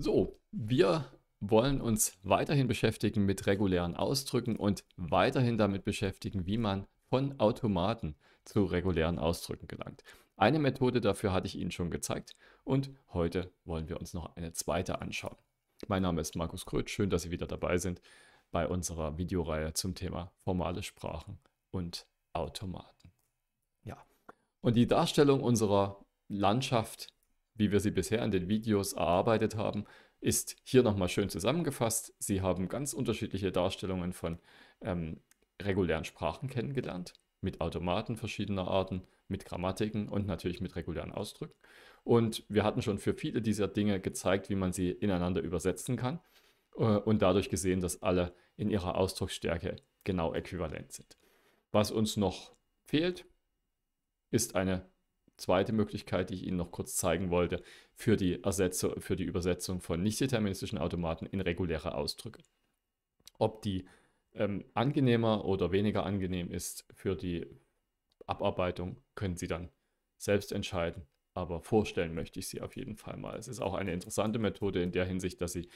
So, wir wollen uns weiterhin beschäftigen mit regulären Ausdrücken und weiterhin damit beschäftigen, wie man von Automaten zu regulären Ausdrücken gelangt. Eine Methode dafür hatte ich Ihnen schon gezeigt und heute wollen wir uns noch eine zweite anschauen. Mein Name ist Markus Kröth, schön, dass Sie wieder dabei sind bei unserer Videoreihe zum Thema formale Sprachen und Automaten. Ja, und die Darstellung unserer Landschaft wie wir sie bisher in den Videos erarbeitet haben, ist hier nochmal schön zusammengefasst. Sie haben ganz unterschiedliche Darstellungen von ähm, regulären Sprachen kennengelernt, mit Automaten verschiedener Arten, mit Grammatiken und natürlich mit regulären Ausdrücken. Und wir hatten schon für viele dieser Dinge gezeigt, wie man sie ineinander übersetzen kann äh, und dadurch gesehen, dass alle in ihrer Ausdrucksstärke genau äquivalent sind. Was uns noch fehlt, ist eine zweite Möglichkeit, die ich Ihnen noch kurz zeigen wollte, für die, Ersetzung, für die Übersetzung von nicht-deterministischen Automaten in reguläre Ausdrücke. Ob die ähm, angenehmer oder weniger angenehm ist für die Abarbeitung, können Sie dann selbst entscheiden. Aber vorstellen möchte ich sie auf jeden Fall mal. Es ist auch eine interessante Methode in der Hinsicht, dass Sie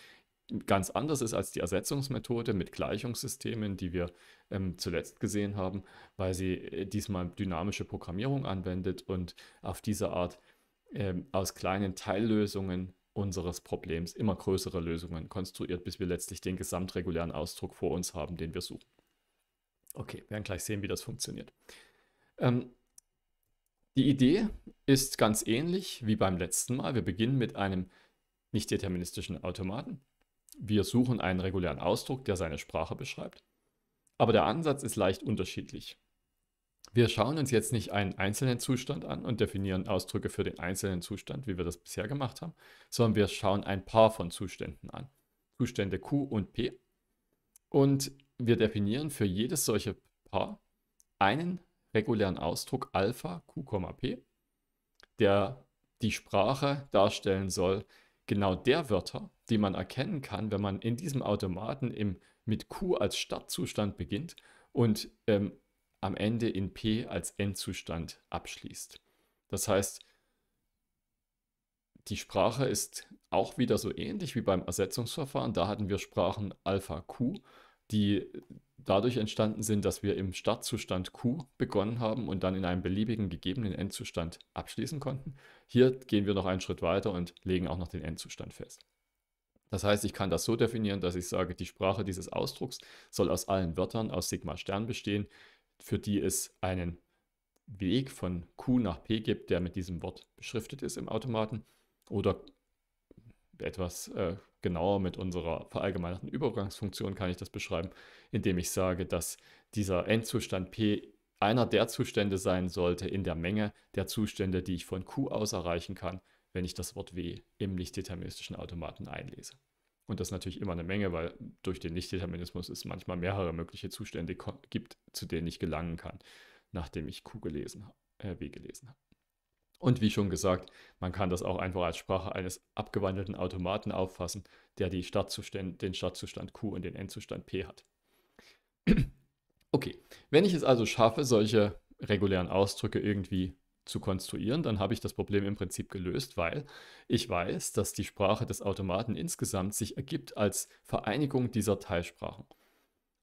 ganz anders ist als die Ersetzungsmethode mit Gleichungssystemen, die wir ähm, zuletzt gesehen haben, weil sie äh, diesmal dynamische Programmierung anwendet und auf diese Art ähm, aus kleinen Teillösungen unseres Problems immer größere Lösungen konstruiert, bis wir letztlich den gesamtregulären Ausdruck vor uns haben, den wir suchen. Okay, wir werden gleich sehen, wie das funktioniert. Ähm, die Idee ist ganz ähnlich wie beim letzten Mal. Wir beginnen mit einem nicht deterministischen Automaten wir suchen einen regulären Ausdruck, der seine Sprache beschreibt. Aber der Ansatz ist leicht unterschiedlich. Wir schauen uns jetzt nicht einen einzelnen Zustand an und definieren Ausdrücke für den einzelnen Zustand, wie wir das bisher gemacht haben, sondern wir schauen ein Paar von Zuständen an. Zustände Q und P. Und wir definieren für jedes solche Paar einen regulären Ausdruck Alpha Q, P, der die Sprache darstellen soll, genau der Wörter, die man erkennen kann, wenn man in diesem Automaten im, mit Q als Startzustand beginnt und ähm, am Ende in P als Endzustand abschließt. Das heißt, die Sprache ist auch wieder so ähnlich wie beim Ersetzungsverfahren. Da hatten wir Sprachen Alpha Q, die dadurch entstanden sind, dass wir im Startzustand Q begonnen haben und dann in einem beliebigen gegebenen Endzustand abschließen konnten. Hier gehen wir noch einen Schritt weiter und legen auch noch den Endzustand fest. Das heißt, ich kann das so definieren, dass ich sage, die Sprache dieses Ausdrucks soll aus allen Wörtern aus Sigma Stern bestehen, für die es einen Weg von Q nach P gibt, der mit diesem Wort beschriftet ist im Automaten oder etwas äh, genauer mit unserer verallgemeinerten Übergangsfunktion kann ich das beschreiben, indem ich sage, dass dieser Endzustand P einer der Zustände sein sollte in der Menge der Zustände, die ich von Q aus erreichen kann, wenn ich das Wort W im nicht-deterministischen Automaten einlese. Und das ist natürlich immer eine Menge, weil durch den Nichtdeterminismus es manchmal mehrere mögliche Zustände gibt, zu denen ich gelangen kann, nachdem ich Q gelesen, äh, W gelesen habe. Und wie schon gesagt, man kann das auch einfach als Sprache eines abgewandelten Automaten auffassen, der die Startzustände, den Startzustand Q und den Endzustand P hat. Okay, wenn ich es also schaffe, solche regulären Ausdrücke irgendwie zu konstruieren, dann habe ich das Problem im Prinzip gelöst, weil ich weiß, dass die Sprache des Automaten insgesamt sich ergibt als Vereinigung dieser Teilsprachen.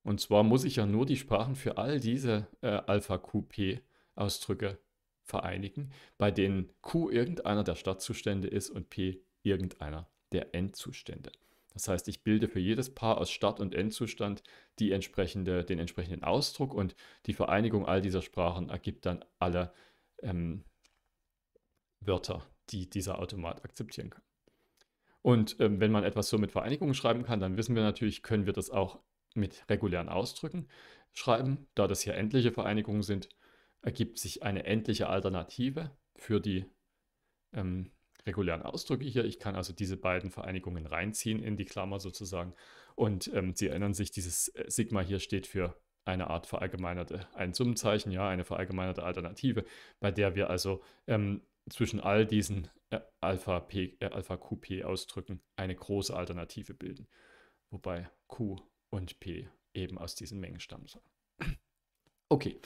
Und zwar muss ich ja nur die Sprachen für all diese äh, Alpha-QP-Ausdrücke vereinigen, bei denen Q irgendeiner der Startzustände ist und P irgendeiner der Endzustände. Das heißt, ich bilde für jedes Paar aus Start- und Endzustand entsprechende, den entsprechenden Ausdruck und die Vereinigung all dieser Sprachen ergibt dann alle ähm, Wörter, die dieser Automat akzeptieren kann. Und ähm, wenn man etwas so mit Vereinigungen schreiben kann, dann wissen wir natürlich, können wir das auch mit regulären Ausdrücken schreiben. Da das hier endliche Vereinigungen sind, ergibt sich eine endliche Alternative für die ähm, regulären Ausdrücke hier. Ich kann also diese beiden Vereinigungen reinziehen in die Klammer sozusagen. Und ähm, Sie erinnern sich, dieses äh, Sigma hier steht für eine Art verallgemeinerte, ein Summenzeichen, ja, eine verallgemeinerte Alternative, bei der wir also ähm, zwischen all diesen äh, Alpha, P, äh, Alpha QP Ausdrücken eine große Alternative bilden, wobei Q und P eben aus diesen Mengen stammen sollen. Okay,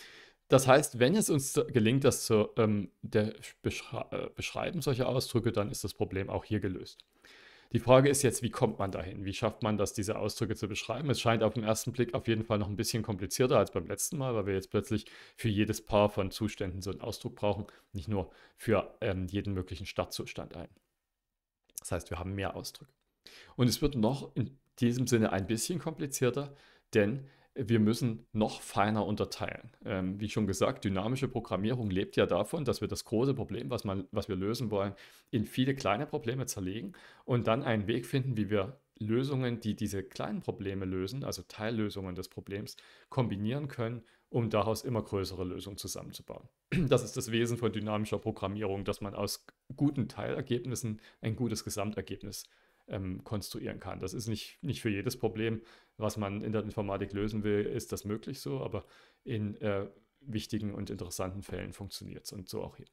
das heißt, wenn es uns gelingt, das zu ähm, äh, beschreiben, solche Ausdrücke, dann ist das Problem auch hier gelöst. Die Frage ist jetzt, wie kommt man dahin? Wie schafft man das, diese Ausdrücke zu beschreiben? Es scheint auf den ersten Blick auf jeden Fall noch ein bisschen komplizierter als beim letzten Mal, weil wir jetzt plötzlich für jedes Paar von Zuständen so einen Ausdruck brauchen, nicht nur für ähm, jeden möglichen Startzustand ein. Das heißt, wir haben mehr Ausdrücke. Und es wird noch in diesem Sinne ein bisschen komplizierter, denn wir müssen noch feiner unterteilen. Ähm, wie schon gesagt, dynamische Programmierung lebt ja davon, dass wir das große Problem, was, man, was wir lösen wollen, in viele kleine Probleme zerlegen und dann einen Weg finden, wie wir Lösungen, die diese kleinen Probleme lösen, also Teillösungen des Problems, kombinieren können, um daraus immer größere Lösungen zusammenzubauen. Das ist das Wesen von dynamischer Programmierung, dass man aus guten Teilergebnissen ein gutes Gesamtergebnis ähm, konstruieren kann. Das ist nicht, nicht für jedes Problem was man in der Informatik lösen will, ist das möglich so, aber in äh, wichtigen und interessanten Fällen funktioniert es und so auch hier.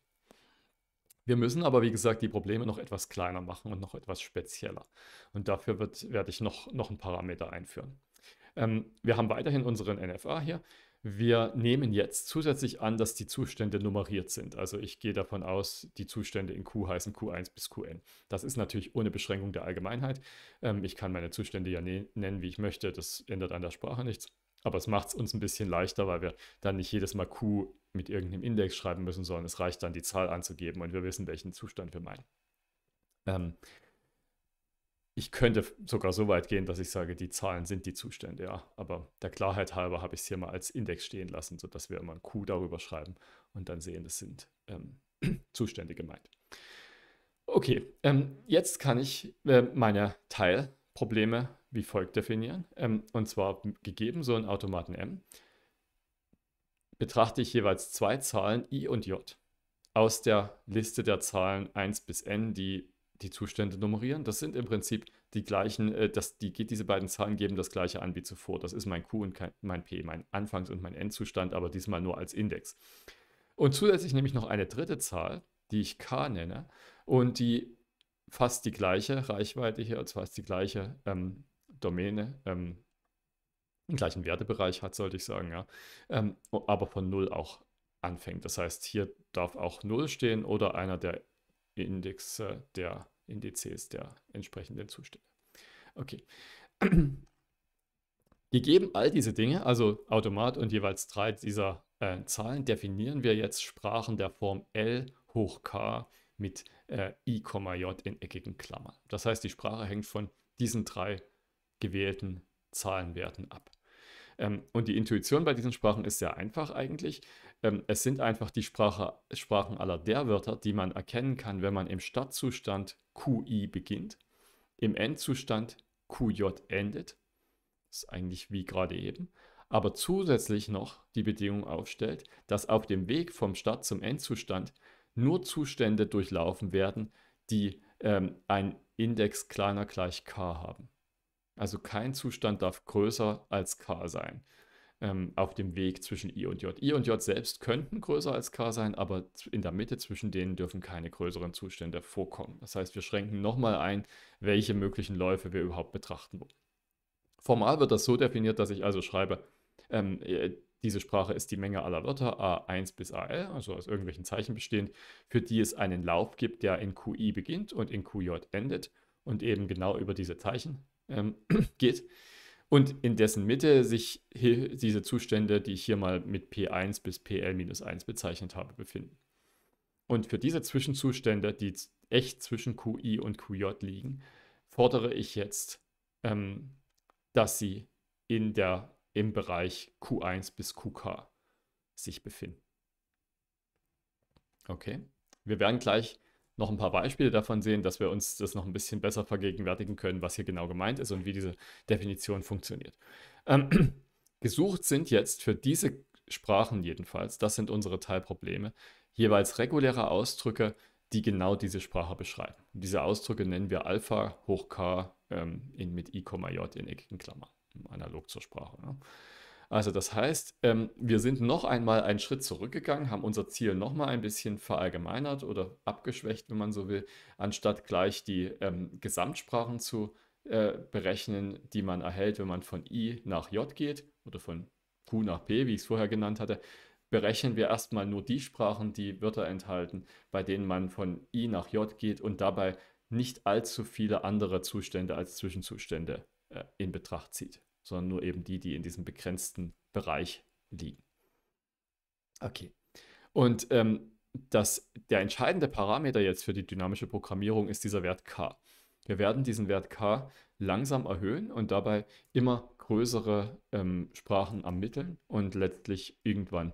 Wir müssen aber, wie gesagt, die Probleme noch etwas kleiner machen und noch etwas spezieller. Und dafür werde ich noch, noch einen Parameter einführen. Ähm, wir haben weiterhin unseren NFA hier. Wir nehmen jetzt zusätzlich an, dass die Zustände nummeriert sind. Also ich gehe davon aus, die Zustände in Q heißen Q1 bis Qn. Das ist natürlich ohne Beschränkung der Allgemeinheit. Ähm, ich kann meine Zustände ja nennen, wie ich möchte. Das ändert an der Sprache nichts. Aber es macht es uns ein bisschen leichter, weil wir dann nicht jedes Mal Q mit irgendeinem Index schreiben müssen, sondern es reicht dann, die Zahl anzugeben und wir wissen, welchen Zustand wir meinen. Ähm, ich könnte sogar so weit gehen, dass ich sage, die Zahlen sind die Zustände, ja. Aber der Klarheit halber habe ich es hier mal als Index stehen lassen, sodass wir immer ein Q darüber schreiben und dann sehen, das sind ähm, Zustände gemeint. Okay, ähm, jetzt kann ich äh, meine Teilprobleme wie folgt definieren. Ähm, und zwar gegeben so einen Automaten M betrachte ich jeweils zwei Zahlen i und j aus der Liste der Zahlen 1 bis n, die die Zustände nummerieren. Das sind im Prinzip die gleichen, äh, das, die, diese beiden Zahlen geben das gleiche an wie zuvor. Das ist mein Q und kein, mein P, mein Anfangs- und mein Endzustand, aber diesmal nur als Index. Und zusätzlich nehme ich noch eine dritte Zahl, die ich K nenne und die fast die gleiche Reichweite hier, also fast die gleiche ähm, Domäne, ähm, den gleichen Wertebereich hat, sollte ich sagen, ja, ähm, aber von 0 auch anfängt. Das heißt, hier darf auch 0 stehen oder einer der Index der Indizes der entsprechenden Zustände. Okay. Gegeben all diese Dinge, also Automat und jeweils drei dieser äh, Zahlen, definieren wir jetzt Sprachen der Form L hoch K mit äh, i, j in eckigen Klammern. Das heißt, die Sprache hängt von diesen drei gewählten Zahlenwerten ab. Ähm, und die Intuition bei diesen Sprachen ist sehr einfach eigentlich. Ähm, es sind einfach die Sprache, Sprachen aller der Wörter, die man erkennen kann, wenn man im Startzustand QI beginnt, im Endzustand QJ endet. Das ist eigentlich wie gerade eben. Aber zusätzlich noch die Bedingung aufstellt, dass auf dem Weg vom Start zum Endzustand nur Zustände durchlaufen werden, die ähm, einen Index kleiner gleich k haben. Also kein Zustand darf größer als k sein ähm, auf dem Weg zwischen i und j. i und j selbst könnten größer als k sein, aber in der Mitte zwischen denen dürfen keine größeren Zustände vorkommen. Das heißt, wir schränken nochmal ein, welche möglichen Läufe wir überhaupt betrachten wollen. Formal wird das so definiert, dass ich also schreibe, ähm, äh, diese Sprache ist die Menge aller Wörter A1 bis AL, also aus irgendwelchen Zeichen bestehend, für die es einen Lauf gibt, der in QI beginnt und in QJ endet und eben genau über diese Zeichen ähm, geht. Und in dessen Mitte sich diese Zustände, die ich hier mal mit P1 bis PL-1 bezeichnet habe, befinden. Und für diese Zwischenzustände, die echt zwischen QI und QJ liegen, fordere ich jetzt, ähm, dass sie in der, im Bereich Q1 bis QK sich befinden. Okay, wir werden gleich noch ein paar Beispiele davon sehen, dass wir uns das noch ein bisschen besser vergegenwärtigen können, was hier genau gemeint ist und wie diese Definition funktioniert. Ähm, gesucht sind jetzt für diese Sprachen jedenfalls, das sind unsere Teilprobleme, jeweils reguläre Ausdrücke, die genau diese Sprache beschreiben. Und diese Ausdrücke nennen wir Alpha hoch K ähm, in, mit I, J in eckigen Klammern, analog zur Sprache. Ne? Also das heißt, ähm, wir sind noch einmal einen Schritt zurückgegangen, haben unser Ziel noch mal ein bisschen verallgemeinert oder abgeschwächt, wenn man so will, anstatt gleich die ähm, Gesamtsprachen zu äh, berechnen, die man erhält, wenn man von I nach J geht oder von Q nach P, wie ich es vorher genannt hatte, berechnen wir erstmal nur die Sprachen, die Wörter enthalten, bei denen man von I nach J geht und dabei nicht allzu viele andere Zustände als Zwischenzustände äh, in Betracht zieht sondern nur eben die, die in diesem begrenzten Bereich liegen. Okay. Und ähm, das, der entscheidende Parameter jetzt für die dynamische Programmierung ist dieser Wert k. Wir werden diesen Wert k langsam erhöhen und dabei immer größere ähm, Sprachen ermitteln und letztlich irgendwann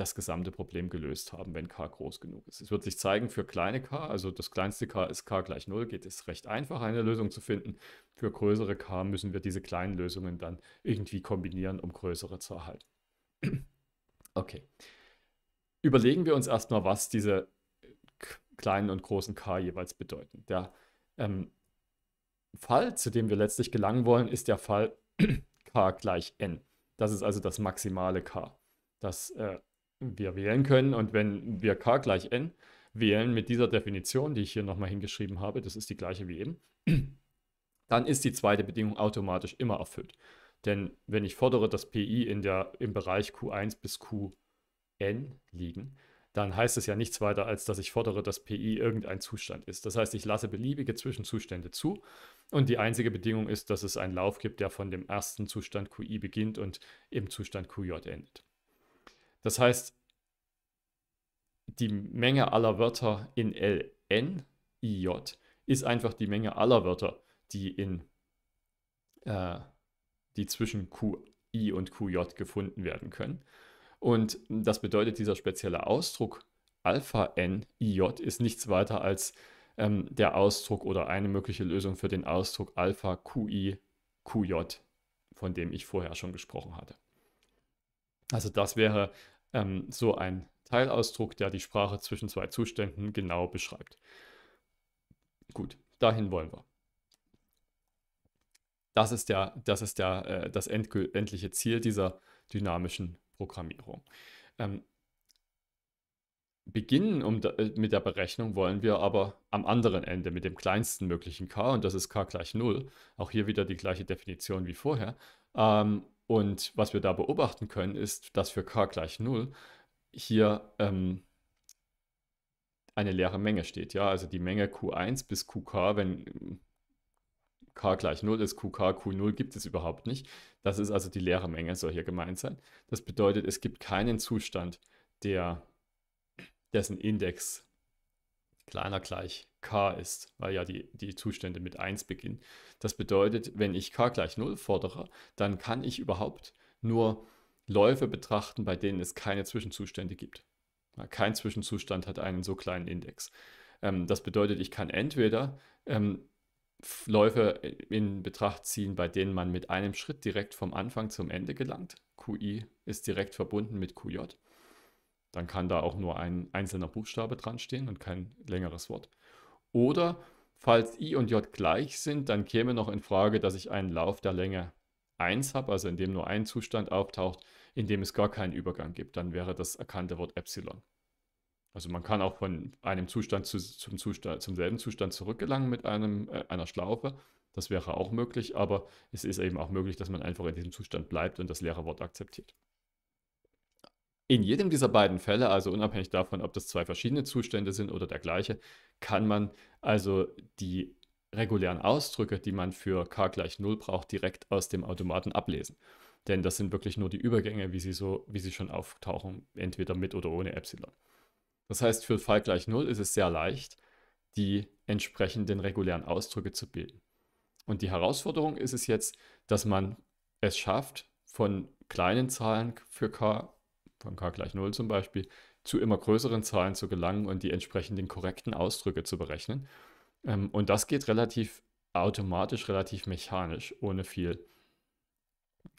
das gesamte Problem gelöst haben, wenn k groß genug ist. Es wird sich zeigen, für kleine k, also das kleinste k ist k gleich 0, geht es recht einfach, eine Lösung zu finden. Für größere k müssen wir diese kleinen Lösungen dann irgendwie kombinieren, um größere zu erhalten. Okay. Überlegen wir uns erstmal, was diese kleinen und großen k jeweils bedeuten. Der ähm, Fall, zu dem wir letztlich gelangen wollen, ist der Fall k gleich n. Das ist also das maximale k. Das äh, wir wählen können. Und wenn wir k gleich n wählen mit dieser Definition, die ich hier nochmal hingeschrieben habe, das ist die gleiche wie eben, dann ist die zweite Bedingung automatisch immer erfüllt. Denn wenn ich fordere, dass pi in der, im Bereich q1 bis qn liegen, dann heißt es ja nichts weiter, als dass ich fordere, dass pi irgendein Zustand ist. Das heißt, ich lasse beliebige Zwischenzustände zu und die einzige Bedingung ist, dass es einen Lauf gibt, der von dem ersten Zustand qi beginnt und im Zustand qj endet. Das heißt, die Menge aller Wörter in ln ij ist einfach die Menge aller Wörter, die in äh, die zwischen qi und qj gefunden werden können. Und das bedeutet, dieser spezielle Ausdruck alpha n ij ist nichts weiter als ähm, der Ausdruck oder eine mögliche Lösung für den Ausdruck alpha qi qj, von dem ich vorher schon gesprochen hatte. Also das wäre ähm, so ein Teilausdruck, der die Sprache zwischen zwei Zuständen genau beschreibt. Gut, dahin wollen wir. Das ist, der, das, ist der, äh, das endliche Ziel dieser dynamischen Programmierung. Ähm, beginnen um da, äh, mit der Berechnung wollen wir aber am anderen Ende mit dem kleinsten möglichen k und das ist k gleich 0. Auch hier wieder die gleiche Definition wie vorher. Ähm, und was wir da beobachten können, ist, dass für k gleich 0 hier ähm, eine leere Menge steht. Ja? Also die Menge Q1 bis QK, wenn äh, k gleich 0 ist, qk, q0 gibt es überhaupt nicht. Das ist also die leere Menge, soll hier gemeint sein. Das bedeutet, es gibt keinen Zustand, der, dessen Index kleiner gleich k ist, weil ja die, die Zustände mit 1 beginnen. Das bedeutet, wenn ich k gleich 0 fordere, dann kann ich überhaupt nur Läufe betrachten, bei denen es keine Zwischenzustände gibt. Kein Zwischenzustand hat einen so kleinen Index. Ähm, das bedeutet, ich kann entweder ähm, Läufe in Betracht ziehen, bei denen man mit einem Schritt direkt vom Anfang zum Ende gelangt. QI ist direkt verbunden mit QJ. Dann kann da auch nur ein einzelner Buchstabe dran stehen und kein längeres Wort. Oder falls i und j gleich sind, dann käme noch in Frage, dass ich einen Lauf der Länge 1 habe, also in dem nur ein Zustand auftaucht, in dem es gar keinen Übergang gibt. Dann wäre das erkannte Wort Epsilon. Also man kann auch von einem Zustand zu, zum, Zustand, zum selben Zustand zurückgelangen mit einem, äh, einer Schlaufe. Das wäre auch möglich, aber es ist eben auch möglich, dass man einfach in diesem Zustand bleibt und das leere Wort akzeptiert. In jedem dieser beiden Fälle, also unabhängig davon, ob das zwei verschiedene Zustände sind oder der gleiche, kann man also die regulären Ausdrücke, die man für k gleich 0 braucht, direkt aus dem Automaten ablesen. Denn das sind wirklich nur die Übergänge, wie sie, so, wie sie schon auftauchen, entweder mit oder ohne Epsilon. Das heißt, für Fall gleich 0 ist es sehr leicht, die entsprechenden regulären Ausdrücke zu bilden. Und die Herausforderung ist es jetzt, dass man es schafft, von kleinen Zahlen für k von k gleich 0 zum Beispiel, zu immer größeren Zahlen zu gelangen und die entsprechenden korrekten Ausdrücke zu berechnen. Ähm, und das geht relativ automatisch, relativ mechanisch, ohne viel,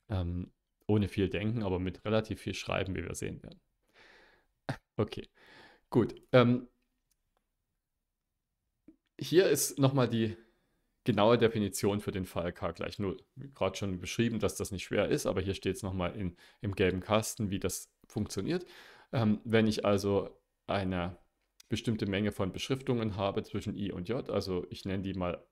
ähm, ohne viel Denken, aber mit relativ viel Schreiben, wie wir sehen werden. Okay, gut. Ähm, hier ist nochmal die genaue Definition für den Fall k gleich 0. Gerade schon beschrieben, dass das nicht schwer ist, aber hier steht es nochmal im gelben Kasten, wie das funktioniert. Ähm, wenn ich also eine bestimmte Menge von Beschriftungen habe zwischen i und j, also ich nenne die mal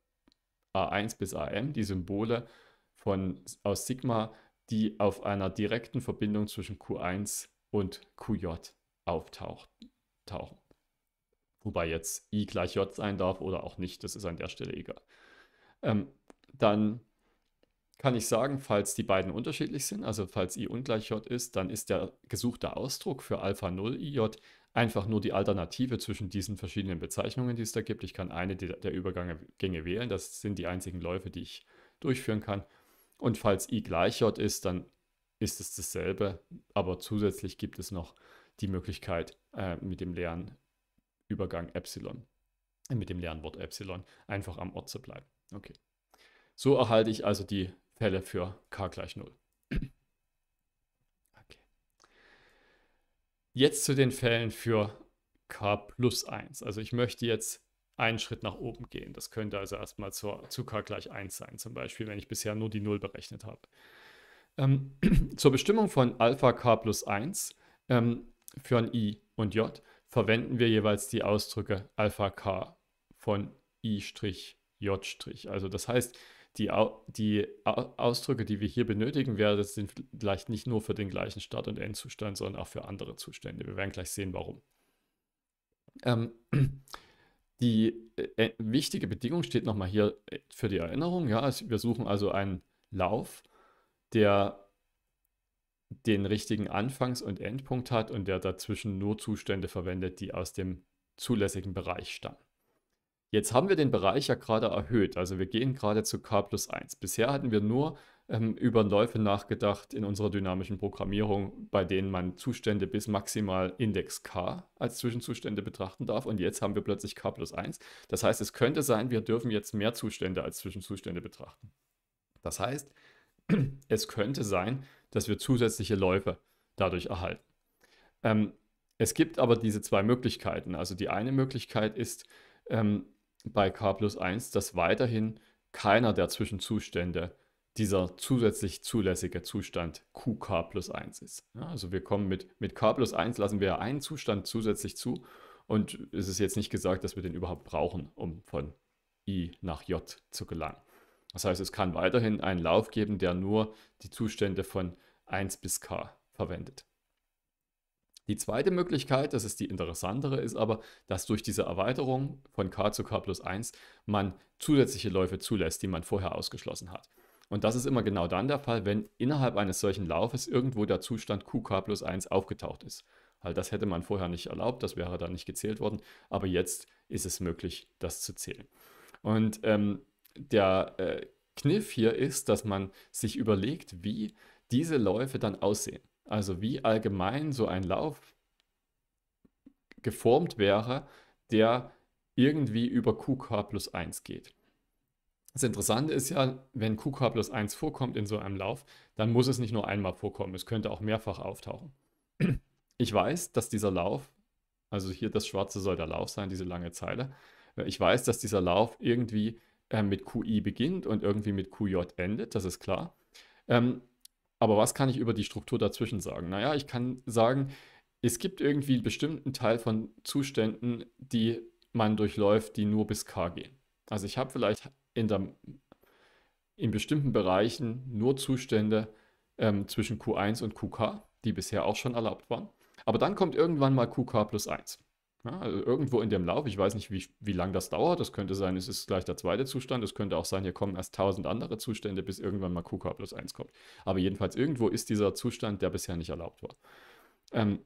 a1 bis am, die Symbole von, aus Sigma, die auf einer direkten Verbindung zwischen q1 und qj auftauchen. Wobei jetzt i gleich j sein darf oder auch nicht, das ist an der Stelle egal. Ähm, dann kann ich sagen, falls die beiden unterschiedlich sind, also falls i ungleich j ist, dann ist der gesuchte Ausdruck für Alpha 0 i j einfach nur die Alternative zwischen diesen verschiedenen Bezeichnungen, die es da gibt. Ich kann eine der Übergänge wählen, das sind die einzigen Läufe, die ich durchführen kann. Und falls i gleich j ist, dann ist es dasselbe, aber zusätzlich gibt es noch die Möglichkeit äh, mit dem leeren Übergang epsilon, äh, mit dem leeren Wort epsilon einfach am Ort zu bleiben. Okay. So erhalte ich also die Fälle für k gleich 0. Okay. Jetzt zu den Fällen für k plus 1. Also ich möchte jetzt einen Schritt nach oben gehen. Das könnte also erstmal zu, zu k gleich 1 sein, zum Beispiel, wenn ich bisher nur die 0 berechnet habe. Ähm, zur Bestimmung von Alpha k plus 1 ähm, für ein i und j verwenden wir jeweils die Ausdrücke Alpha k von i', j'. Also das heißt, die, die Ausdrücke, die wir hier benötigen werden, sind vielleicht nicht nur für den gleichen Start- und Endzustand, sondern auch für andere Zustände. Wir werden gleich sehen, warum. Ähm, die äh, äh, wichtige Bedingung steht nochmal hier äh, für die Erinnerung. Ja, also wir suchen also einen Lauf, der den richtigen Anfangs- und Endpunkt hat und der dazwischen nur Zustände verwendet, die aus dem zulässigen Bereich stammen. Jetzt haben wir den Bereich ja gerade erhöht, also wir gehen gerade zu K plus 1. Bisher hatten wir nur ähm, über Läufe nachgedacht in unserer dynamischen Programmierung, bei denen man Zustände bis maximal Index K als Zwischenzustände betrachten darf und jetzt haben wir plötzlich K plus 1. Das heißt, es könnte sein, wir dürfen jetzt mehr Zustände als Zwischenzustände betrachten. Das heißt, es könnte sein, dass wir zusätzliche Läufe dadurch erhalten. Ähm, es gibt aber diese zwei Möglichkeiten. Also die eine Möglichkeit ist, ähm, bei K plus 1, dass weiterhin keiner der Zwischenzustände dieser zusätzlich zulässige Zustand QK plus 1 ist. Ja, also wir kommen mit, mit K plus 1 lassen wir einen Zustand zusätzlich zu und es ist jetzt nicht gesagt, dass wir den überhaupt brauchen, um von I nach J zu gelangen. Das heißt, es kann weiterhin einen Lauf geben, der nur die Zustände von 1 bis K verwendet. Die zweite Möglichkeit, das ist die interessantere, ist aber, dass durch diese Erweiterung von k zu k plus 1 man zusätzliche Läufe zulässt, die man vorher ausgeschlossen hat. Und das ist immer genau dann der Fall, wenn innerhalb eines solchen Laufes irgendwo der Zustand qk plus 1 aufgetaucht ist. Halt, das hätte man vorher nicht erlaubt, das wäre dann nicht gezählt worden, aber jetzt ist es möglich, das zu zählen. Und ähm, der äh, Kniff hier ist, dass man sich überlegt, wie diese Läufe dann aussehen. Also wie allgemein so ein Lauf geformt wäre, der irgendwie über QK plus 1 geht. Das Interessante ist ja, wenn QK plus 1 vorkommt in so einem Lauf, dann muss es nicht nur einmal vorkommen, es könnte auch mehrfach auftauchen. Ich weiß, dass dieser Lauf, also hier das schwarze soll der Lauf sein, diese lange Zeile, äh, ich weiß, dass dieser Lauf irgendwie äh, mit QI beginnt und irgendwie mit QJ endet, das ist klar. Ähm, aber was kann ich über die Struktur dazwischen sagen? Naja, ich kann sagen, es gibt irgendwie einen bestimmten Teil von Zuständen, die man durchläuft, die nur bis K gehen. Also ich habe vielleicht in, der, in bestimmten Bereichen nur Zustände ähm, zwischen Q1 und QK, die bisher auch schon erlaubt waren. Aber dann kommt irgendwann mal QK plus 1. Ja, also irgendwo in dem Lauf, ich weiß nicht, wie, wie lange das dauert. Das könnte sein, es ist gleich der zweite Zustand. Es könnte auch sein, hier kommen erst tausend andere Zustände, bis irgendwann mal QK plus 1 kommt. Aber jedenfalls irgendwo ist dieser Zustand, der bisher nicht erlaubt war. Ähm,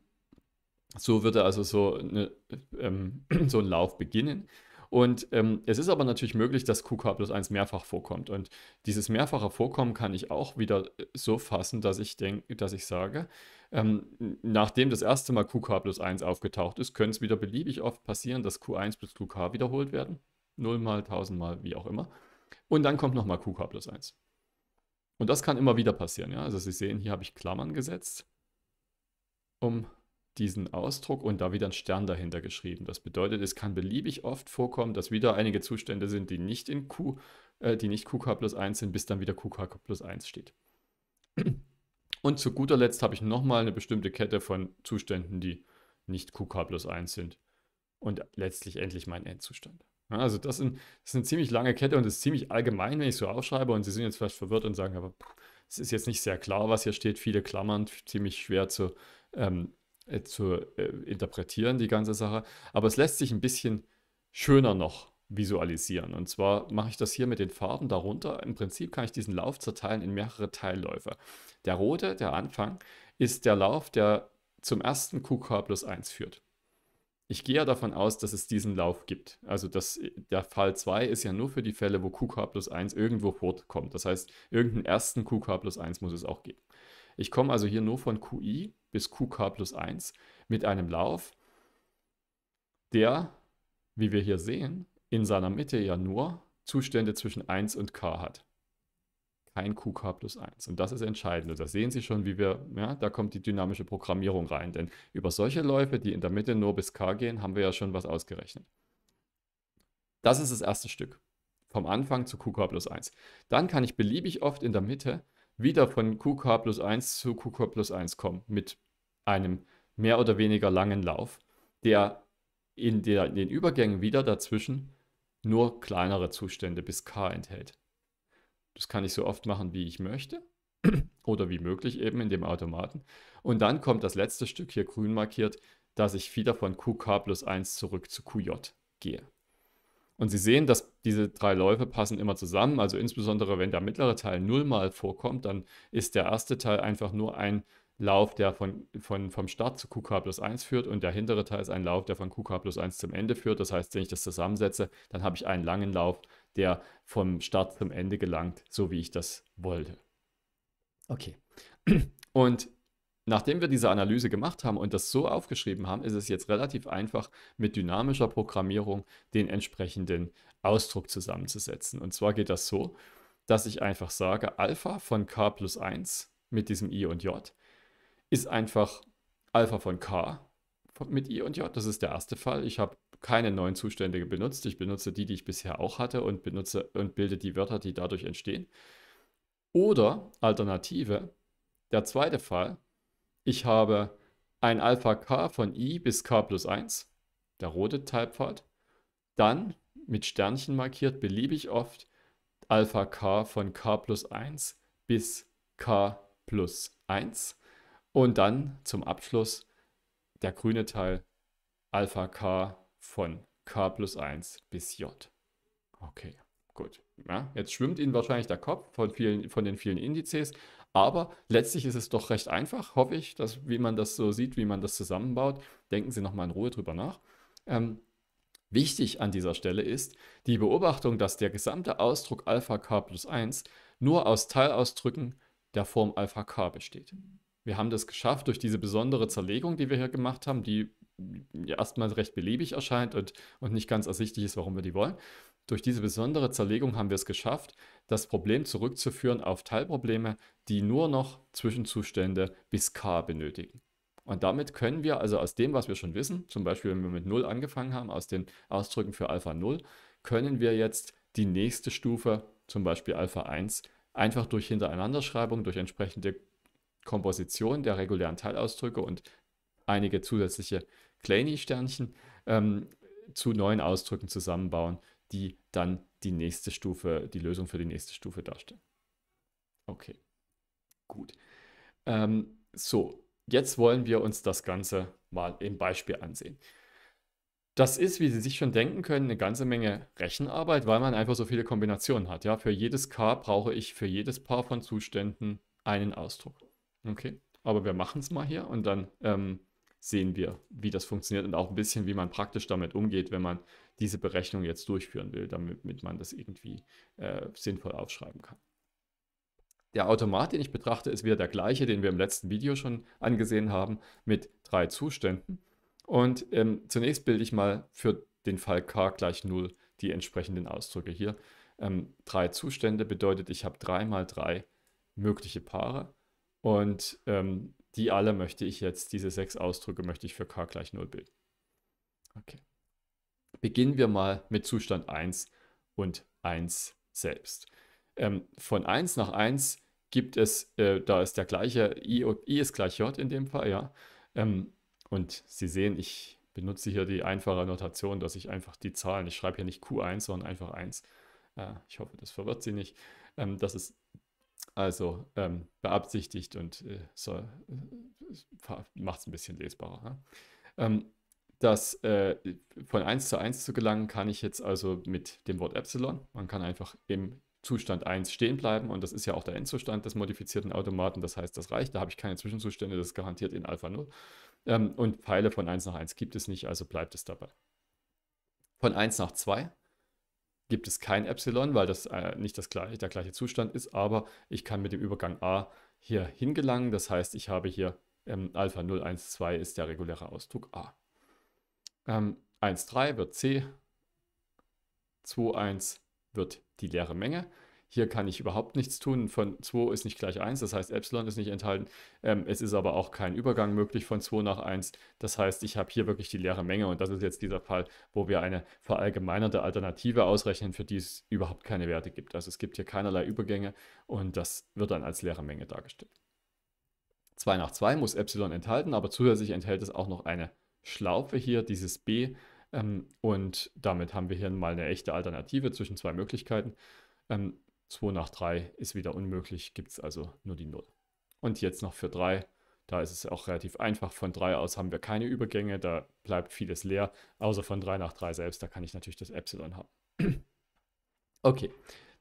so würde also so, eine, ähm, so ein Lauf beginnen. Und ähm, es ist aber natürlich möglich, dass QK plus 1 mehrfach vorkommt. Und dieses mehrfache Vorkommen kann ich auch wieder äh, so fassen, dass ich denke, dass ich sage, ähm, nachdem das erste Mal QK plus 1 aufgetaucht ist, können es wieder beliebig oft passieren, dass Q1 plus QK wiederholt werden. Nullmal, tausendmal, wie auch immer. Und dann kommt nochmal QK plus 1. Und das kann immer wieder passieren. Ja? Also Sie sehen, hier habe ich Klammern gesetzt, um diesen Ausdruck und da wieder ein Stern dahinter geschrieben. Das bedeutet, es kann beliebig oft vorkommen, dass wieder einige Zustände sind, die nicht in Q, äh, die nicht QK plus 1 sind, bis dann wieder QK plus 1 steht. Und zu guter Letzt habe ich nochmal eine bestimmte Kette von Zuständen, die nicht QK plus 1 sind. Und letztlich endlich mein Endzustand. also das, sind, das ist eine ziemlich lange Kette und das ist ziemlich allgemein, wenn ich so aufschreibe. Und Sie sind jetzt vielleicht verwirrt und sagen, aber es ist jetzt nicht sehr klar, was hier steht. Viele Klammern, ziemlich schwer zu, ähm, äh, zu äh, interpretieren, die ganze Sache. Aber es lässt sich ein bisschen schöner noch visualisieren. Und zwar mache ich das hier mit den Farben darunter. Im Prinzip kann ich diesen Lauf zerteilen in mehrere Teilläufe. Der rote, der Anfang, ist der Lauf, der zum ersten QK plus 1 führt. Ich gehe ja davon aus, dass es diesen Lauf gibt. Also das, der Fall 2 ist ja nur für die Fälle, wo QK plus 1 irgendwo fortkommt. Das heißt, irgendeinen ersten QK plus 1 muss es auch geben. Ich komme also hier nur von QI bis QK plus 1 mit einem Lauf, der, wie wir hier sehen, in seiner Mitte ja nur Zustände zwischen 1 und k hat. Kein qk plus 1. Und das ist entscheidend. Und da sehen Sie schon, wie wir, ja, da kommt die dynamische Programmierung rein. Denn über solche Läufe, die in der Mitte nur bis k gehen, haben wir ja schon was ausgerechnet. Das ist das erste Stück. Vom Anfang zu qk plus 1. Dann kann ich beliebig oft in der Mitte wieder von qk plus 1 zu qk plus 1 kommen. Mit einem mehr oder weniger langen Lauf, der in, der, in den Übergängen wieder dazwischen nur kleinere Zustände bis k enthält. Das kann ich so oft machen, wie ich möchte oder wie möglich eben in dem Automaten. Und dann kommt das letzte Stück hier grün markiert, dass ich wieder von QK plus 1 zurück zu QJ gehe. Und Sie sehen, dass diese drei Läufe passen immer zusammen. Also insbesondere, wenn der mittlere Teil nullmal vorkommt, dann ist der erste Teil einfach nur ein Lauf, der von, von, vom Start zu QK plus 1 führt und der hintere Teil ist ein Lauf, der von QK plus 1 zum Ende führt. Das heißt, wenn ich das zusammensetze, dann habe ich einen langen Lauf, der vom Start zum Ende gelangt, so wie ich das wollte. Okay. Und nachdem wir diese Analyse gemacht haben und das so aufgeschrieben haben, ist es jetzt relativ einfach, mit dynamischer Programmierung den entsprechenden Ausdruck zusammenzusetzen. Und zwar geht das so, dass ich einfach sage, Alpha von K plus 1 mit diesem i und j ist einfach Alpha von K mit I und J. Das ist der erste Fall. Ich habe keine neuen Zustände benutzt. Ich benutze die, die ich bisher auch hatte und benutze und bilde die Wörter, die dadurch entstehen. Oder Alternative, der zweite Fall, ich habe ein Alpha K von I bis K plus 1, der rote Teilpfad, dann mit Sternchen markiert beliebig oft Alpha K von K plus 1 bis K plus 1 und dann zum Abschluss der grüne Teil Alpha K von K plus 1 bis J. Okay, gut. Ja, jetzt schwimmt Ihnen wahrscheinlich der Kopf von, vielen, von den vielen Indizes, aber letztlich ist es doch recht einfach, hoffe ich, dass, wie man das so sieht, wie man das zusammenbaut. Denken Sie nochmal in Ruhe drüber nach. Ähm, wichtig an dieser Stelle ist die Beobachtung, dass der gesamte Ausdruck Alpha K plus 1 nur aus Teilausdrücken der Form Alpha K besteht wir haben das geschafft durch diese besondere Zerlegung, die wir hier gemacht haben, die erstmal recht beliebig erscheint und, und nicht ganz ersichtlich ist, warum wir die wollen. Durch diese besondere Zerlegung haben wir es geschafft, das Problem zurückzuführen auf Teilprobleme, die nur noch Zwischenzustände bis k benötigen. Und damit können wir also aus dem, was wir schon wissen, zum Beispiel wenn wir mit 0 angefangen haben, aus den Ausdrücken für Alpha 0, können wir jetzt die nächste Stufe, zum Beispiel Alpha 1, einfach durch Hintereinanderschreibung, durch entsprechende Komposition der regulären Teilausdrücke und einige zusätzliche Kleini-Sternchen ähm, zu neuen Ausdrücken zusammenbauen, die dann die nächste Stufe, die Lösung für die nächste Stufe darstellen. Okay, gut. Ähm, so, jetzt wollen wir uns das Ganze mal im Beispiel ansehen. Das ist, wie Sie sich schon denken können, eine ganze Menge Rechenarbeit, weil man einfach so viele Kombinationen hat. Ja? Für jedes K brauche ich für jedes Paar von Zuständen einen Ausdruck. Okay, aber wir machen es mal hier und dann ähm, sehen wir, wie das funktioniert und auch ein bisschen, wie man praktisch damit umgeht, wenn man diese Berechnung jetzt durchführen will, damit man das irgendwie äh, sinnvoll aufschreiben kann. Der Automat, den ich betrachte, ist wieder der gleiche, den wir im letzten Video schon angesehen haben, mit drei Zuständen. Und ähm, zunächst bilde ich mal für den Fall k gleich 0 die entsprechenden Ausdrücke hier. Ähm, drei Zustände bedeutet, ich habe 3 mal 3 mögliche Paare und ähm, die alle möchte ich jetzt, diese sechs Ausdrücke möchte ich für k gleich 0 bilden. Okay. Beginnen wir mal mit Zustand 1 und 1 selbst. Ähm, von 1 nach 1 gibt es, äh, da ist der gleiche, i, i, ist gleich j in dem Fall, ja. Ähm, und Sie sehen, ich benutze hier die einfache Notation, dass ich einfach die Zahlen, ich schreibe hier nicht Q1, sondern einfach 1. Äh, ich hoffe, das verwirrt Sie nicht. Ähm, das ist also ähm, beabsichtigt und äh, soll, äh, macht es ein bisschen lesbarer. Ne? Ähm, das äh, von 1 zu 1 zu gelangen, kann ich jetzt also mit dem Wort Epsilon. Man kann einfach im Zustand 1 stehen bleiben und das ist ja auch der Endzustand des modifizierten Automaten. Das heißt, das reicht. Da habe ich keine Zwischenzustände, das ist garantiert in Alpha 0. Ähm, und Pfeile von 1 nach 1 gibt es nicht, also bleibt es dabei. Von 1 nach 2 gibt es kein Epsilon, weil das äh, nicht das gleiche, der gleiche Zustand ist, aber ich kann mit dem Übergang A hier hingelangen. Das heißt, ich habe hier ähm, Alpha 012 ist der reguläre Ausdruck A. Ähm, 1,3 wird C, 2,1 wird die leere Menge. Hier kann ich überhaupt nichts tun. Von 2 ist nicht gleich 1, das heißt, Epsilon ist nicht enthalten. Ähm, es ist aber auch kein Übergang möglich von 2 nach 1. Das heißt, ich habe hier wirklich die leere Menge. Und das ist jetzt dieser Fall, wo wir eine verallgemeinerte Alternative ausrechnen, für die es überhaupt keine Werte gibt. Also es gibt hier keinerlei Übergänge und das wird dann als leere Menge dargestellt. 2 nach 2 muss Epsilon enthalten, aber zusätzlich enthält es auch noch eine Schlaufe hier, dieses B. Ähm, und damit haben wir hier mal eine echte Alternative zwischen zwei Möglichkeiten. Ähm, 2 nach 3 ist wieder unmöglich, gibt es also nur die 0. Und jetzt noch für 3, da ist es auch relativ einfach. Von 3 aus haben wir keine Übergänge, da bleibt vieles leer, außer von 3 nach 3 selbst, da kann ich natürlich das Epsilon haben. okay,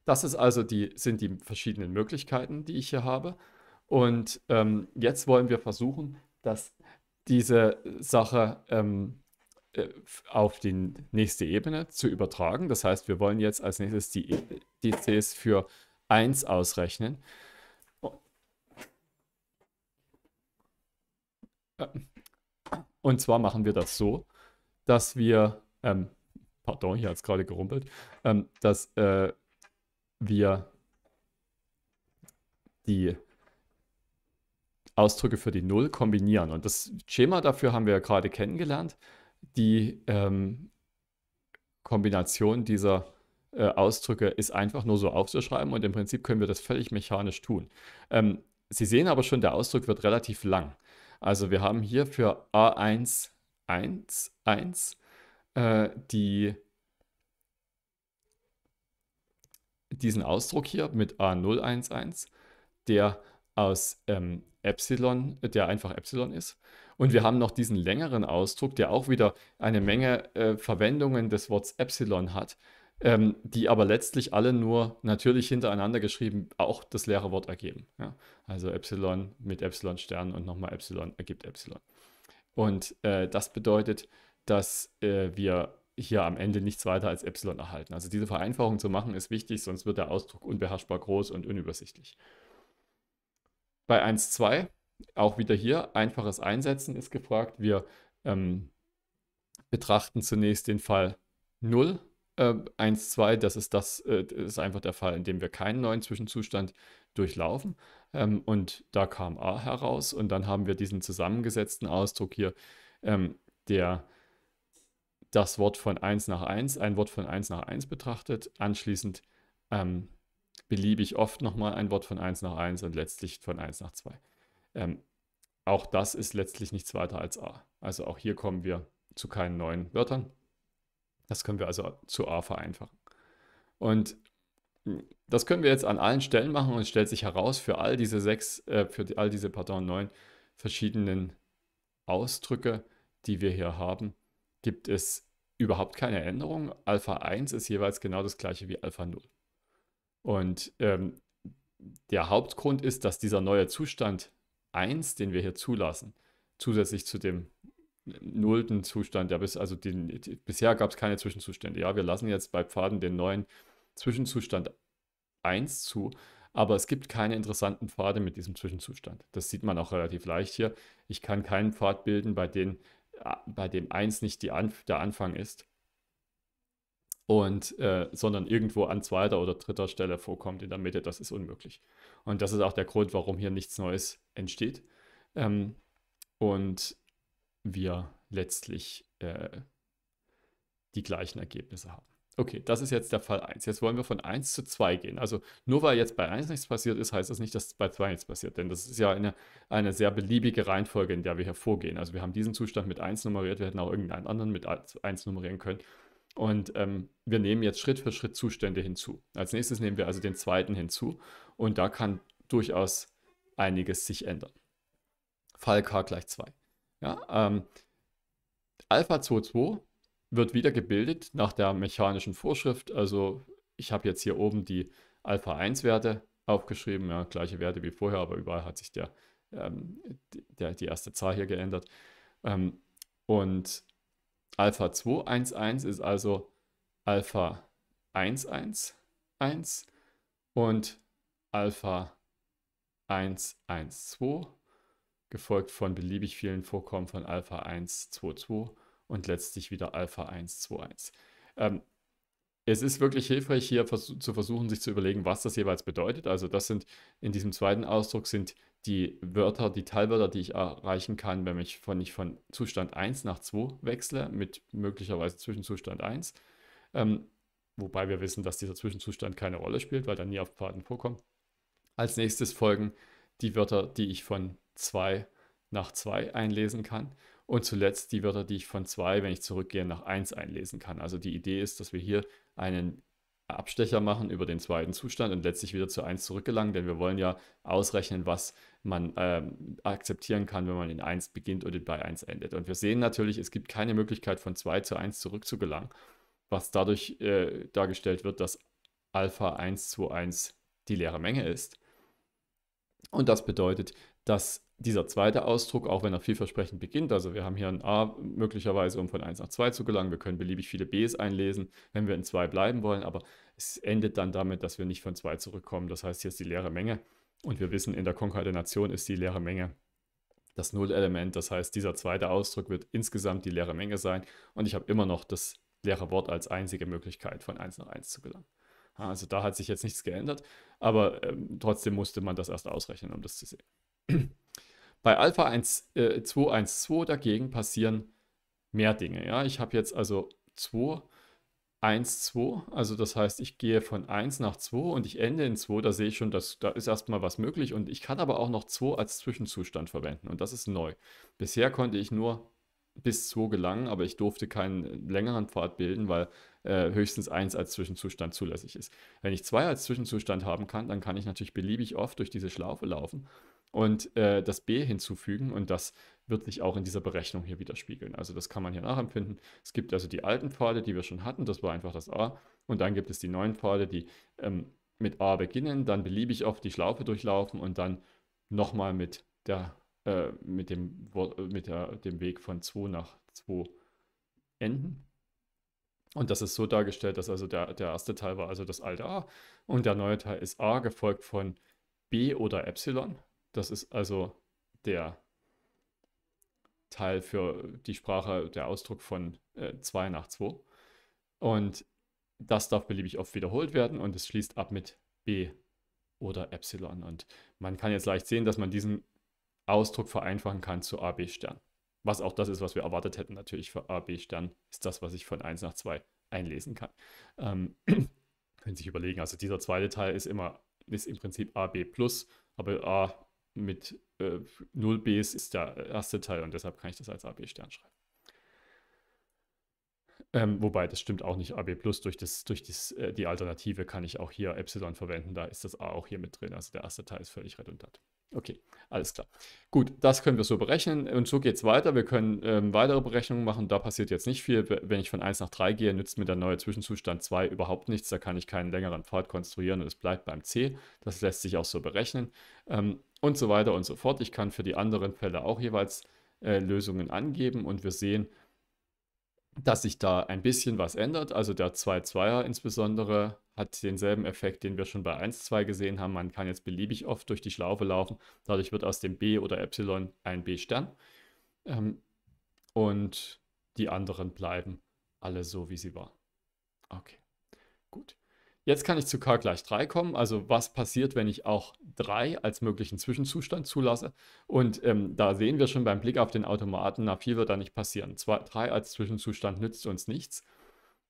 das ist also die, sind die verschiedenen Möglichkeiten, die ich hier habe. Und ähm, jetzt wollen wir versuchen, dass diese Sache ähm, äh, auf die nächste Ebene zu übertragen. Das heißt, wir wollen jetzt als nächstes die e, DCs für 1 ausrechnen. Äh, und zwar machen wir das so, dass wir, ähm, pardon, hier hat es gerade gerumpelt, ähm, dass äh, wir die Ausdrücke für die 0 kombinieren. Und das Schema dafür haben wir ja gerade kennengelernt die ähm, Kombination dieser äh, Ausdrücke ist einfach nur so aufzuschreiben und im Prinzip können wir das völlig mechanisch tun. Ähm, Sie sehen aber schon, der Ausdruck wird relativ lang. Also wir haben hier für A1, 1, 1 äh, die, diesen Ausdruck hier mit A011, der aus ähm, Epsilon, der einfach Epsilon ist. Und wir haben noch diesen längeren Ausdruck, der auch wieder eine Menge äh, Verwendungen des Wortes Epsilon hat, ähm, die aber letztlich alle nur natürlich hintereinander geschrieben auch das leere Wort ergeben. Ja? Also Epsilon mit Epsilon Stern und nochmal Epsilon ergibt Epsilon. Und äh, das bedeutet, dass äh, wir hier am Ende nichts weiter als Epsilon erhalten. Also diese Vereinfachung zu machen ist wichtig, sonst wird der Ausdruck unbeherrschbar groß und unübersichtlich. Bei 1,2 auch wieder hier, einfaches Einsetzen ist gefragt. Wir ähm, betrachten zunächst den Fall 0, äh, 1, 2. Das ist, das, äh, das ist einfach der Fall, in dem wir keinen neuen Zwischenzustand durchlaufen. Ähm, und da kam A heraus und dann haben wir diesen zusammengesetzten Ausdruck hier, ähm, der das Wort von 1 nach 1, ein Wort von 1 nach 1 betrachtet, anschließend ähm, beliebig oft nochmal ein Wort von 1 nach 1 und letztlich von 1 nach 2. Ähm, auch das ist letztlich nichts weiter als a. Also auch hier kommen wir zu keinen neuen Wörtern. Das können wir also zu a vereinfachen. Und hm, das können wir jetzt an allen Stellen machen und es stellt sich heraus, für all diese sechs, äh, für die, all diese, pardon, neun verschiedenen Ausdrücke, die wir hier haben, gibt es überhaupt keine Änderung. Alpha 1 ist jeweils genau das gleiche wie Alpha 0. Und ähm, der Hauptgrund ist, dass dieser neue Zustand 1, den wir hier zulassen, zusätzlich zu dem nullten Zustand, ja, bis, also den, bisher gab es keine Zwischenzustände. Ja, wir lassen jetzt bei Pfaden den neuen Zwischenzustand 1 zu, aber es gibt keine interessanten Pfade mit diesem Zwischenzustand. Das sieht man auch relativ leicht hier. Ich kann keinen Pfad bilden, bei, den, äh, bei dem 1 nicht die Anf der Anfang ist, und, äh, sondern irgendwo an zweiter oder dritter Stelle vorkommt in der Mitte. Das ist unmöglich. Und das ist auch der Grund, warum hier nichts Neues entsteht. Ähm, und wir letztlich äh, die gleichen Ergebnisse haben. Okay, das ist jetzt der Fall 1. Jetzt wollen wir von 1 zu 2 gehen. Also nur weil jetzt bei 1 nichts passiert ist, heißt das nicht, dass bei 2 nichts passiert. Denn das ist ja eine, eine sehr beliebige Reihenfolge, in der wir hier vorgehen. Also wir haben diesen Zustand mit 1 nummeriert, wir hätten auch irgendeinen anderen mit 1 nummerieren können. Und ähm, wir nehmen jetzt Schritt für Schritt Zustände hinzu. Als nächstes nehmen wir also den zweiten hinzu und da kann durchaus einiges sich ändern. Fall k gleich 2. Ja, ähm, Alpha 2,2 wird wieder gebildet nach der mechanischen Vorschrift. Also ich habe jetzt hier oben die Alpha 1 Werte aufgeschrieben, ja, gleiche Werte wie vorher, aber überall hat sich der, ähm, der die erste Zahl hier geändert. Ähm, und Alpha 2 1 1 ist also Alpha 1 1 1 und Alpha 1 1 2 gefolgt von beliebig vielen Vorkommen von Alpha 1 2 2 und letztlich wieder Alpha 1 121. Ähm, es ist wirklich hilfreich, hier vers zu versuchen, sich zu überlegen, was das jeweils bedeutet. Also das sind in diesem zweiten Ausdruck sind die Wörter, die Teilwörter, die ich erreichen kann, wenn ich von, ich von Zustand 1 nach 2 wechsle, mit möglicherweise Zwischenzustand 1. Ähm, wobei wir wissen, dass dieser Zwischenzustand keine Rolle spielt, weil er nie auf Pfaden vorkommt. Als nächstes folgen die Wörter, die ich von 2 nach 2 einlesen kann. Und zuletzt die Wörter, die ich von 2, wenn ich zurückgehe, nach 1 einlesen kann. Also die Idee ist, dass wir hier einen Abstecher machen über den zweiten Zustand und letztlich wieder zu 1 zurückgelangen, denn wir wollen ja ausrechnen, was man äh, akzeptieren kann, wenn man in 1 beginnt oder bei 1 endet. Und wir sehen natürlich, es gibt keine Möglichkeit, von 2 zu 1 zurückzugelangen, was dadurch äh, dargestellt wird, dass Alpha 1 1 die leere Menge ist. Und das bedeutet, dass dieser zweite Ausdruck, auch wenn er vielversprechend beginnt, also wir haben hier ein A möglicherweise, um von 1 nach 2 zu gelangen, wir können beliebig viele Bs einlesen, wenn wir in 2 bleiben wollen, aber es endet dann damit, dass wir nicht von 2 zurückkommen. Das heißt, hier ist die leere Menge und wir wissen, in der Konkordination ist die leere Menge das Nullelement. Das heißt, dieser zweite Ausdruck wird insgesamt die leere Menge sein und ich habe immer noch das leere Wort als einzige Möglichkeit, von 1 nach 1 zu gelangen. Also da hat sich jetzt nichts geändert, aber ähm, trotzdem musste man das erst ausrechnen, um das zu sehen. Bei Alpha 1, äh, 212 dagegen passieren mehr Dinge. Ja? Ich habe jetzt also 2, 1, 2. Also das heißt, ich gehe von 1 nach 2 und ich ende in 2. Da sehe ich schon, dass, da ist erstmal was möglich. Und ich kann aber auch noch 2 als Zwischenzustand verwenden. Und das ist neu. Bisher konnte ich nur bis 2 gelangen, aber ich durfte keinen äh, längeren Pfad bilden, weil äh, höchstens 1 als Zwischenzustand zulässig ist. Wenn ich 2 als Zwischenzustand haben kann, dann kann ich natürlich beliebig oft durch diese Schlaufe laufen und äh, das B hinzufügen und das wird sich auch in dieser Berechnung hier widerspiegeln. Also das kann man hier nachempfinden. Es gibt also die alten Pfade, die wir schon hatten, das war einfach das A und dann gibt es die neuen Pfade, die ähm, mit A beginnen, dann beliebig oft die Schlaufe durchlaufen und dann nochmal mit, der, äh, mit, dem, mit der, dem Weg von 2 nach 2 enden. Und das ist so dargestellt, dass also der, der erste Teil war also das alte A und der neue Teil ist A gefolgt von B oder Epsilon. Das ist also der Teil für die Sprache, der Ausdruck von äh, 2 nach 2. Und das darf beliebig oft wiederholt werden und es schließt ab mit B oder Epsilon. Und man kann jetzt leicht sehen, dass man diesen Ausdruck vereinfachen kann zu AB Stern. Was auch das ist, was wir erwartet hätten, natürlich für AB Stern, ist das, was ich von 1 nach 2 einlesen kann. Ähm, können Sie sich überlegen, also dieser zweite Teil ist immer, ist im Prinzip AB plus, aber A mit äh, 0 Bs ist der erste Teil und deshalb kann ich das als AB-Stern schreiben. Ähm, wobei, das stimmt auch nicht. AB plus durch, das, durch das, äh, die Alternative kann ich auch hier Epsilon verwenden. Da ist das A auch hier mit drin. Also der erste Teil ist völlig redundant. Okay, alles klar. Gut, das können wir so berechnen und so geht es weiter. Wir können ähm, weitere Berechnungen machen. Da passiert jetzt nicht viel. Wenn ich von 1 nach 3 gehe, nützt mir der neue Zwischenzustand 2 überhaupt nichts. Da kann ich keinen längeren Pfad konstruieren und es bleibt beim C. Das lässt sich auch so berechnen ähm, und so weiter und so fort. Ich kann für die anderen Fälle auch jeweils äh, Lösungen angeben und wir sehen, dass sich da ein bisschen was ändert. Also der 2-2er insbesondere hat denselben Effekt, den wir schon bei 1-2 gesehen haben. Man kann jetzt beliebig oft durch die Schlaufe laufen. Dadurch wird aus dem B oder Epsilon ein B-Stern. Ähm, und die anderen bleiben alle so, wie sie waren. Okay, gut. Jetzt kann ich zu k gleich 3 kommen, also was passiert, wenn ich auch 3 als möglichen Zwischenzustand zulasse. Und ähm, da sehen wir schon beim Blick auf den Automaten, na 4 wird da nicht passieren. 2, 3 als Zwischenzustand nützt uns nichts,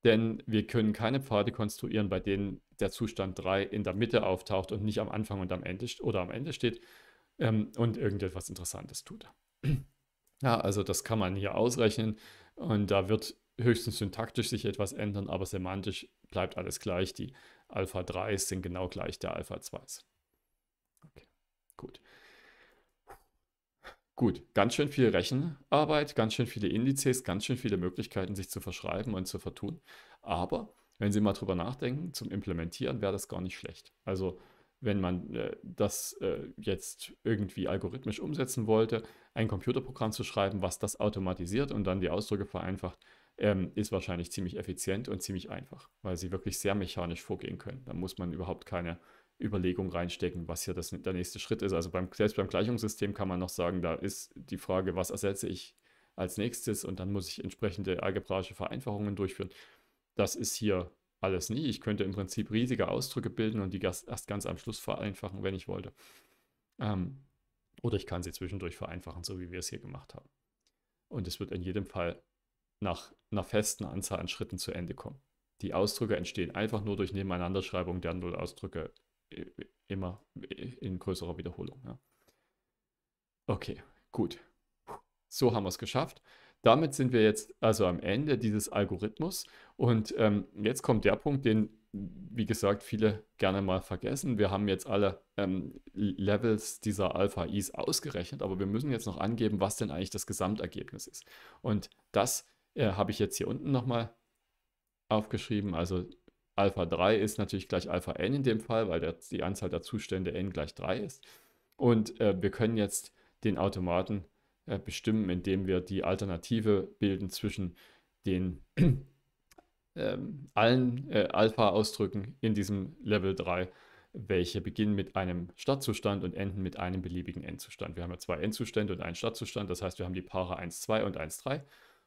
denn wir können keine Pfade konstruieren, bei denen der Zustand 3 in der Mitte auftaucht und nicht am Anfang und am Ende oder am Ende steht ähm, und irgendetwas Interessantes tut. Ja, also das kann man hier ausrechnen und da wird höchstens syntaktisch sich etwas ändern, aber semantisch bleibt alles gleich. Die Alpha 3s sind genau gleich der Alpha 2s. Okay, gut. Gut, ganz schön viel Rechenarbeit, ganz schön viele Indizes, ganz schön viele Möglichkeiten, sich zu verschreiben und zu vertun. Aber wenn Sie mal drüber nachdenken, zum Implementieren wäre das gar nicht schlecht. Also wenn man äh, das äh, jetzt irgendwie algorithmisch umsetzen wollte, ein Computerprogramm zu schreiben, was das automatisiert und dann die Ausdrücke vereinfacht, ähm, ist wahrscheinlich ziemlich effizient und ziemlich einfach, weil sie wirklich sehr mechanisch vorgehen können. Da muss man überhaupt keine Überlegung reinstecken, was hier das, der nächste Schritt ist. Also beim, selbst beim Gleichungssystem kann man noch sagen, da ist die Frage, was ersetze ich als nächstes und dann muss ich entsprechende algebraische Vereinfachungen durchführen. Das ist hier alles nie. Ich könnte im Prinzip riesige Ausdrücke bilden und die erst ganz am Schluss vereinfachen, wenn ich wollte. Ähm, oder ich kann sie zwischendurch vereinfachen, so wie wir es hier gemacht haben. Und es wird in jedem Fall nach einer festen Anzahl an Schritten zu Ende kommen. Die Ausdrücke entstehen einfach nur durch Nebeneinanderschreibung der Null-Ausdrücke immer in größerer Wiederholung. Ja. Okay, gut. So haben wir es geschafft. Damit sind wir jetzt also am Ende dieses Algorithmus. Und ähm, jetzt kommt der Punkt, den, wie gesagt, viele gerne mal vergessen. Wir haben jetzt alle ähm, Levels dieser Alpha-Is ausgerechnet, aber wir müssen jetzt noch angeben, was denn eigentlich das Gesamtergebnis ist. Und das ist äh, habe ich jetzt hier unten nochmal aufgeschrieben. Also Alpha 3 ist natürlich gleich Alpha n in dem Fall, weil der, die Anzahl der Zustände n gleich 3 ist. Und äh, wir können jetzt den Automaten äh, bestimmen, indem wir die Alternative bilden zwischen den ähm, allen äh, Alpha-Ausdrücken in diesem Level 3, welche beginnen mit einem Startzustand und enden mit einem beliebigen Endzustand. Wir haben ja zwei Endzustände und einen Startzustand, das heißt, wir haben die Paare 1, 2 und 1, 3.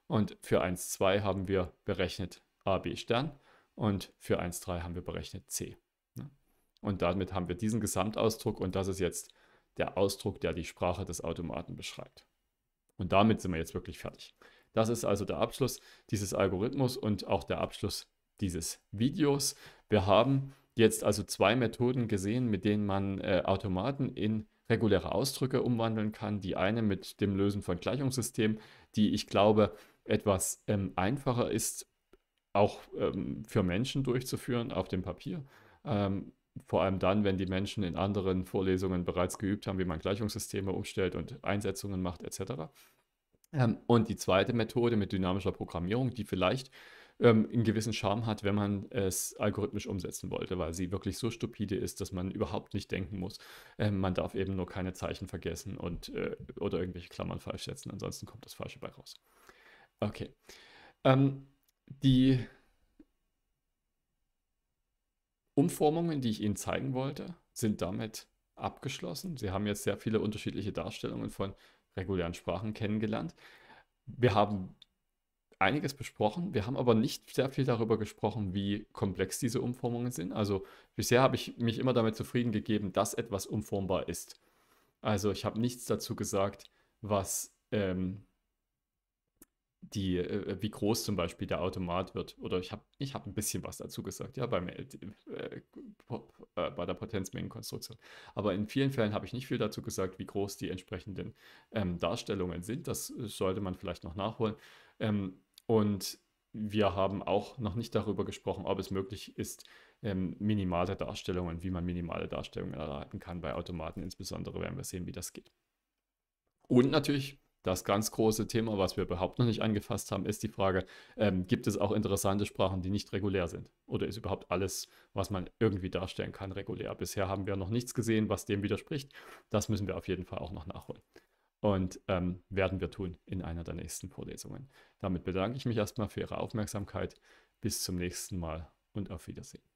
Und für 1,2 haben wir berechnet AB Stern und für 1,3 haben wir berechnet C. Ne? Und damit haben wir diesen Gesamtausdruck und das ist jetzt der Ausdruck, der die Sprache des Automaten beschreibt. Und damit sind wir jetzt wirklich fertig. Das ist also der Abschluss dieses Algorithmus und auch der Abschluss dieses Videos. Wir haben jetzt also zwei Methoden gesehen, mit denen man äh, Automaten in reguläre Ausdrücke umwandeln kann. Die eine mit dem Lösen von Gleichungssystemen, die ich glaube, etwas ähm, einfacher ist, auch ähm, für Menschen durchzuführen auf dem Papier. Ähm, vor allem dann, wenn die Menschen in anderen Vorlesungen bereits geübt haben, wie man Gleichungssysteme umstellt und Einsetzungen macht etc. Ähm, und die zweite Methode mit dynamischer Programmierung, die vielleicht ähm, einen gewissen Charme hat, wenn man es algorithmisch umsetzen wollte, weil sie wirklich so stupide ist, dass man überhaupt nicht denken muss. Ähm, man darf eben nur keine Zeichen vergessen und äh, oder irgendwelche Klammern falsch setzen, ansonsten kommt das Falsche bei raus. Okay. Ähm, die Umformungen, die ich Ihnen zeigen wollte, sind damit abgeschlossen. Sie haben jetzt sehr viele unterschiedliche Darstellungen von regulären Sprachen kennengelernt. Wir haben einiges besprochen. Wir haben aber nicht sehr viel darüber gesprochen, wie komplex diese Umformungen sind. Also bisher habe ich mich immer damit zufrieden gegeben, dass etwas umformbar ist. Also ich habe nichts dazu gesagt, was ähm, die, äh, wie groß zum Beispiel der Automat wird. Oder ich habe ich hab ein bisschen was dazu gesagt, ja, beim, äh, äh, bei der Potenzmengenkonstruktion. Aber in vielen Fällen habe ich nicht viel dazu gesagt, wie groß die entsprechenden ähm, Darstellungen sind. Das äh, sollte man vielleicht noch nachholen. Ähm, und wir haben auch noch nicht darüber gesprochen, ob es möglich ist, ähm, minimale Darstellungen, wie man minimale Darstellungen erhalten kann bei Automaten. Insbesondere werden wir sehen, wie das geht. Und natürlich das ganz große Thema, was wir überhaupt noch nicht angefasst haben, ist die Frage, ähm, gibt es auch interessante Sprachen, die nicht regulär sind? Oder ist überhaupt alles, was man irgendwie darstellen kann, regulär? Bisher haben wir noch nichts gesehen, was dem widerspricht. Das müssen wir auf jeden Fall auch noch nachholen. Und ähm, werden wir tun in einer der nächsten Vorlesungen. Damit bedanke ich mich erstmal für Ihre Aufmerksamkeit. Bis zum nächsten Mal und auf Wiedersehen.